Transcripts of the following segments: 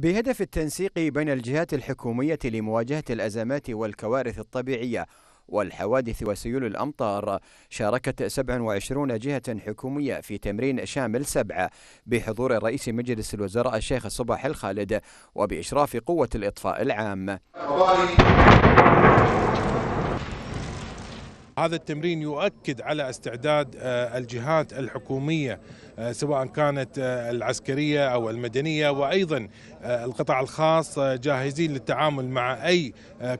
بهدف التنسيق بين الجهات الحكومية لمواجهة الأزمات والكوارث الطبيعية والحوادث وسيول الأمطار شاركت 27 جهة حكومية في تمرين شامل سبعة بحضور رئيس مجلس الوزراء الشيخ صباح الخالد وبإشراف قوة الإطفاء العام هذا التمرين يؤكد على استعداد آه، الجهات الحكوميه آه، سواء كانت آه، العسكريه او المدنيه وايضا القطاع الخاص جاهزين للتعامل مع اي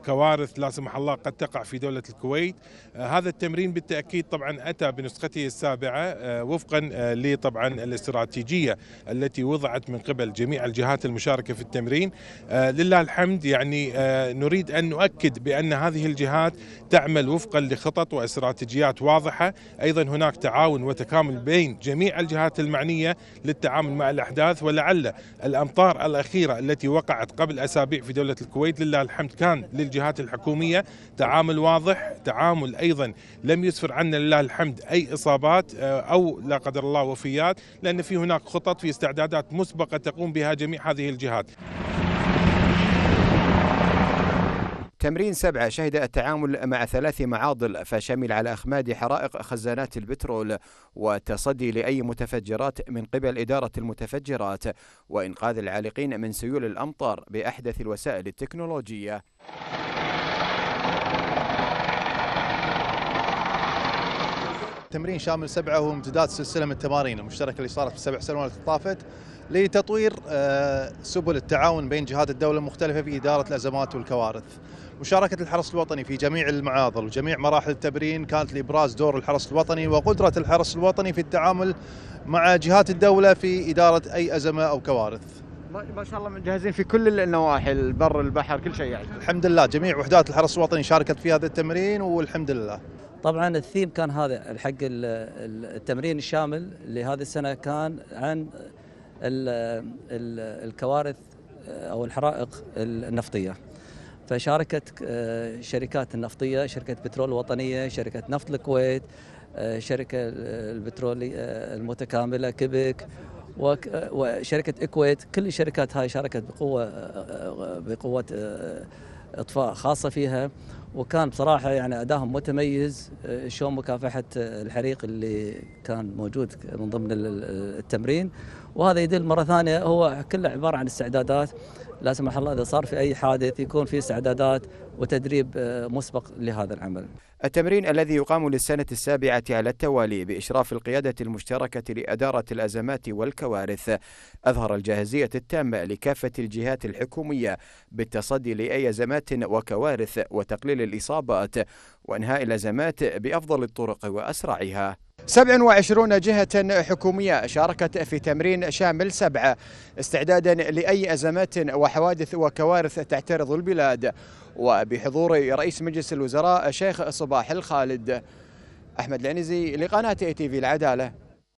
كوارث لا سمح الله قد تقع في دوله الكويت هذا التمرين بالتاكيد طبعا اتى بنسخته السابعه وفقا لطبعا الاستراتيجيه التي وضعت من قبل جميع الجهات المشاركه في التمرين لله الحمد يعني نريد ان نؤكد بان هذه الجهات تعمل وفقا لخطط خطط واستراتيجيات واضحه، ايضا هناك تعاون وتكامل بين جميع الجهات المعنيه للتعامل مع الاحداث ولعل الامطار الاخيره التي وقعت قبل اسابيع في دوله الكويت لله الحمد كان للجهات الحكوميه تعامل واضح، تعامل ايضا لم يسفر عنا لله الحمد اي اصابات آه، او لا قدر الله وفيات، لان في هناك خطط في استعدادات مسبقه تقوم بها جميع هذه الجهات. تمرين سبعة شهد التعامل مع ثلاث معاضل فشمل على أخماد حرائق خزانات البترول وتصدي لأي متفجرات من قبل إدارة المتفجرات وإنقاذ العالقين من سيول الأمطار بأحدث الوسائل التكنولوجية تمرين شامل سبعة هو امتداد سلسلة من التمارين المشتركة اللي صارت في السبع سنوات اللي طافت لتطوير آه، سبل التعاون بين جهات الدولة المختلفة في إدارة الأزمات والكوارث مشاركة الحرس الوطني في جميع المعاضل وجميع مراحل التمرين كانت لإبراز دور الحرس الوطني وقدرة الحرس الوطني في التعامل مع جهات الدولة في إدارة أي أزمة أو كوارث ما شاء الله مجهزين في كل النواحي البر البحر كل شيء يعني الحمد لله جميع وحدات الحرس الوطني شاركت في هذا التمرين والحمد لله طبعا الثيم كان هذا حق التمرين الشامل لهذه السنه كان عن الكوارث او الحرائق النفطيه فشاركت آه، شركات النفطيه شركه بترول الوطنيه شركه نفط الكويت آه، شركه البترولية آه، المتكامله كبك وشركه اكويت كل الشركات هاي شاركت بقوه بقوه اطفاء خاصه فيها وكان بصراحة يعني أداهم متميز آه، شلون مكافحة آه، الحريق اللي كان موجود من ضمن آه، التمرين وهذا يدل مرة ثانية هو كله عبارة عن استعدادات لا سمح الله إذا صار في أي حادث يكون في استعدادات وتدريب آه، مسبق لهذا العمل التمرين الذي يقام للسنة السابعة على التوالي بإشراف القيادة المشتركة لأدارة الأزمات والكوارث أظهر الجاهزية التامة لكافة الجهات الحكومية بالتصدي لأي أزمات وكوارث وتقليل الإصابات وإنهاء الأزمات بأفضل الطرق وأسرعها 27 جهة حكومية شاركت في تمرين شامل سبعة استعدادا لأي أزمات وحوادث وكوارث تعترض البلاد وبحضور رئيس مجلس الوزراء شيخ صباح الخالد أحمد العنزي لقناة اي تي في العدالة